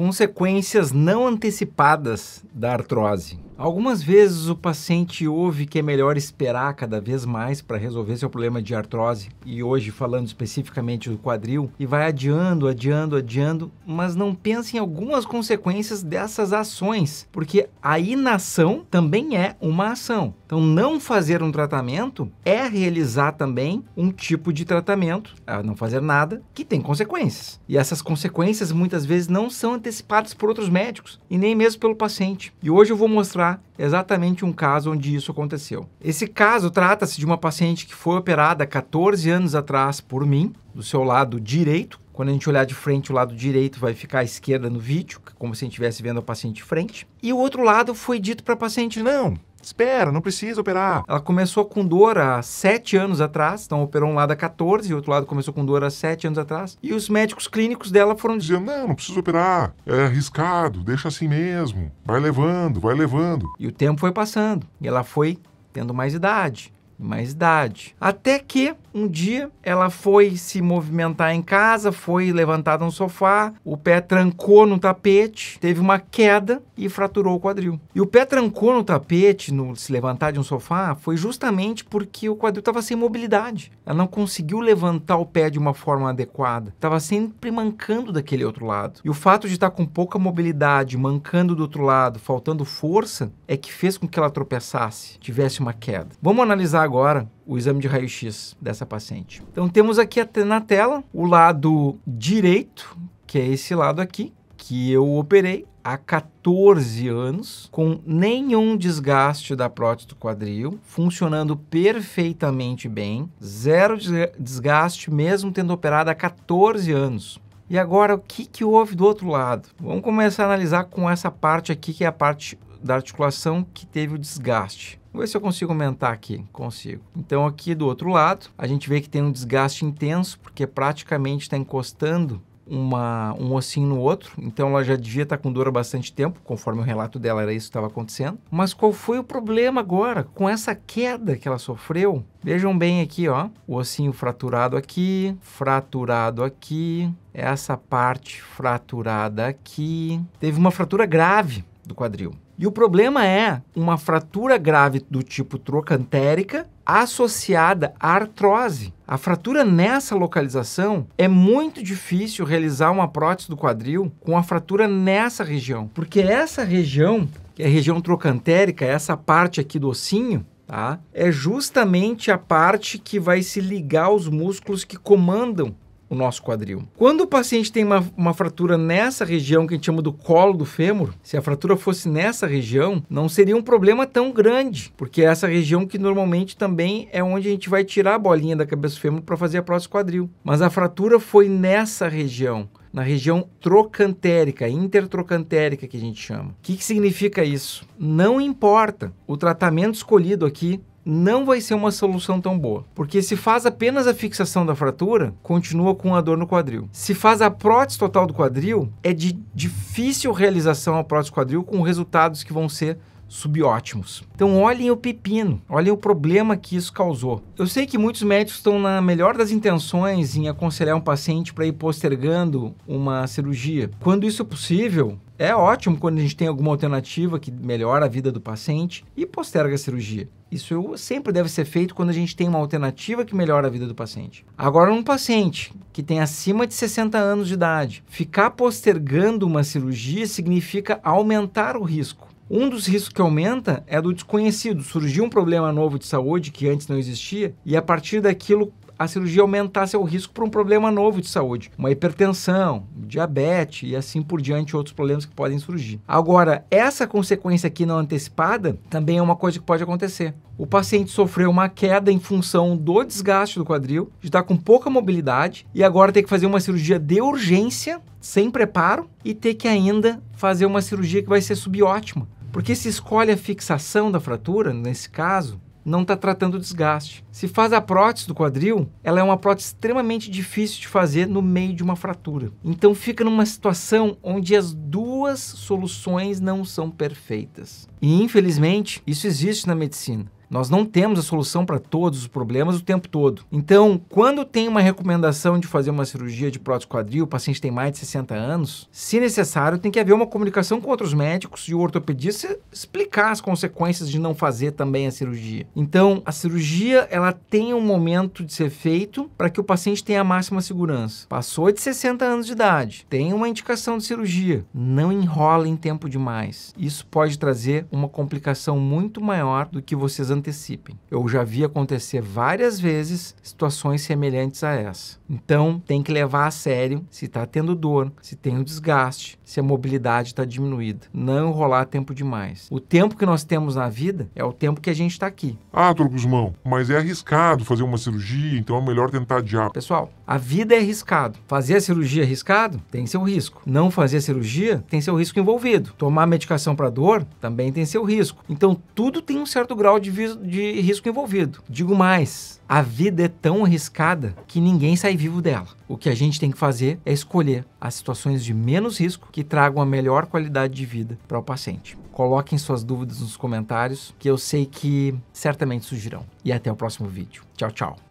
consequências não antecipadas da artrose. Algumas vezes o paciente ouve que é melhor esperar cada vez mais para resolver seu problema de artrose, e hoje falando especificamente do quadril, e vai adiando, adiando, adiando, mas não pense em algumas consequências dessas ações, porque a inação também é uma ação. Então, não fazer um tratamento é realizar também um tipo de tratamento, não fazer nada, que tem consequências. E essas consequências muitas vezes não são antecipadas por outros médicos e nem mesmo pelo paciente. E hoje eu vou mostrar exatamente um caso onde isso aconteceu. Esse caso trata-se de uma paciente que foi operada 14 anos atrás por mim, do seu lado direito. Quando a gente olhar de frente, o lado direito vai ficar à esquerda no vídeo, como se a gente estivesse vendo a paciente de frente. E o outro lado foi dito para a paciente: não, Espera, não precisa operar. Ela começou com dor há 7 anos atrás, então operou um lado há 14 e outro lado começou com dor há 7 anos atrás. E os médicos clínicos dela foram dizendo: não, não precisa operar, é arriscado, deixa assim mesmo, vai levando, vai levando. E o tempo foi passando e ela foi tendo mais idade mais idade. Até que um dia ela foi se movimentar em casa, foi levantada no sofá, o pé trancou no tapete, teve uma queda e fraturou o quadril. E o pé trancou no tapete, no se levantar de um sofá, foi justamente porque o quadril estava sem mobilidade. Ela não conseguiu levantar o pé de uma forma adequada, estava sempre mancando daquele outro lado. E o fato de estar tá com pouca mobilidade, mancando do outro lado, faltando força, é que fez com que ela tropeçasse, tivesse uma queda. Vamos analisar agora o exame de raio-x dessa paciente. Então temos aqui na tela o lado direito, que é esse lado aqui, que eu operei há 14 anos, com nenhum desgaste da prótese do quadril, funcionando perfeitamente bem, zero desgaste mesmo tendo operado há 14 anos. E agora, o que, que houve do outro lado? Vamos começar a analisar com essa parte aqui, que é a parte da articulação que teve o desgaste. Vou ver se eu consigo aumentar aqui. Consigo. Então, aqui do outro lado, a gente vê que tem um desgaste intenso, porque praticamente está encostando uma, um ossinho no outro. Então, ela já devia estar tá com dor há bastante tempo, conforme o relato dela era isso que estava acontecendo. Mas qual foi o problema agora? Com essa queda que ela sofreu, vejam bem aqui, ó. O ossinho fraturado aqui, fraturado aqui, essa parte fraturada aqui. Teve uma fratura grave do quadril. E o problema é uma fratura grave do tipo trocantérica associada à artrose. A fratura nessa localização é muito difícil realizar uma prótese do quadril com a fratura nessa região, porque essa região, que é a região trocantérica, essa parte aqui do ossinho, tá? É justamente a parte que vai se ligar aos músculos que comandam o nosso quadril. Quando o paciente tem uma, uma fratura nessa região que a gente chama do colo do fêmur, se a fratura fosse nessa região, não seria um problema tão grande, porque é essa região que normalmente também é onde a gente vai tirar a bolinha da cabeça do fêmur para fazer a prótese quadril. Mas a fratura foi nessa região na região trocantérica, intertrocantérica que a gente chama. O que, que significa isso? Não importa o tratamento escolhido aqui não vai ser uma solução tão boa, porque se faz apenas a fixação da fratura, continua com a dor no quadril. Se faz a prótese total do quadril, é de difícil realização a prótese quadril com resultados que vão ser subótimos. Então olhem o pepino, olhem o problema que isso causou. Eu sei que muitos médicos estão na melhor das intenções em aconselhar um paciente para ir postergando uma cirurgia. Quando isso é possível, é ótimo quando a gente tem alguma alternativa que melhora a vida do paciente e posterga a cirurgia. Isso sempre deve ser feito quando a gente tem uma alternativa que melhora a vida do paciente. Agora, um paciente que tem acima de 60 anos de idade, ficar postergando uma cirurgia significa aumentar o risco. Um dos riscos que aumenta é do desconhecido. Surgiu um problema novo de saúde que antes não existia, e a partir daquilo a cirurgia aumentasse o risco para um problema novo de saúde, uma hipertensão, diabetes e assim por diante, outros problemas que podem surgir. Agora, essa consequência aqui não antecipada também é uma coisa que pode acontecer. O paciente sofreu uma queda em função do desgaste do quadril, está com pouca mobilidade e agora tem que fazer uma cirurgia de urgência, sem preparo, e ter que ainda fazer uma cirurgia que vai ser subótima porque se escolhe a fixação da fratura, nesse caso, não está tratando o desgaste. Se faz a prótese do quadril, ela é uma prótese extremamente difícil de fazer no meio de uma fratura. Então fica numa situação onde as duas soluções não são perfeitas. E infelizmente, isso existe na medicina. Nós não temos a solução para todos os problemas o tempo todo. Então, quando tem uma recomendação de fazer uma cirurgia de prótese quadril, o paciente tem mais de 60 anos, se necessário, tem que haver uma comunicação com outros médicos e o ortopedista explicar as consequências de não fazer também a cirurgia. Então, a cirurgia, ela tem um momento de ser feito para que o paciente tenha a máxima segurança. Passou de 60 anos de idade, tem uma indicação de cirurgia, não enrola em tempo demais. Isso pode trazer uma complicação muito maior do que vocês antecipem. Eu já vi acontecer várias vezes situações semelhantes a essa. Então, tem que levar a sério se está tendo dor, se tem o um desgaste, se a mobilidade está diminuída. Não rolar tempo demais. O tempo que nós temos na vida é o tempo que a gente está aqui. Ah, doutor Guzmão, mas é arriscado fazer uma cirurgia, então é melhor tentar adiar. Pessoal, a vida é arriscado. Fazer a cirurgia é arriscado tem seu risco. Não fazer a cirurgia tem seu risco envolvido. Tomar medicação para dor também tem seu risco. Então, tudo tem um certo grau de de risco envolvido. Digo mais, a vida é tão arriscada que ninguém sai vivo dela. O que a gente tem que fazer é escolher as situações de menos risco que tragam a melhor qualidade de vida para o paciente. Coloquem suas dúvidas nos comentários, que eu sei que certamente surgirão. E até o próximo vídeo. Tchau, tchau.